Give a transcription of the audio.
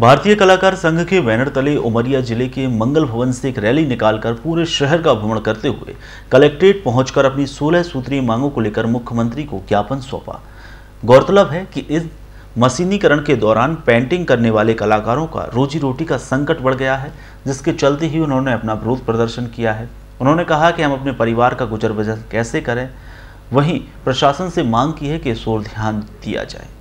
भारतीय कलाकार संघ के बैनर तले उमरिया जिले के मंगल भवन से एक रैली निकालकर पूरे शहर का भ्रमण करते हुए कलेक्ट्रेट पहुंचकर अपनी 16 सूत्रीय मांगों को लेकर मुख्यमंत्री को ज्ञापन सौंपा गौरतलब है कि इस मशीनीकरण के दौरान पेंटिंग करने वाले कलाकारों का रोजी रोटी का संकट बढ़ गया है जिसके चलते ही उन्होंने अपना विरोध प्रदर्शन किया है उन्होंने कहा कि हम अपने परिवार का गुजर बजर कैसे करें वहीं प्रशासन से मांग की है कि इस ध्यान दिया जाए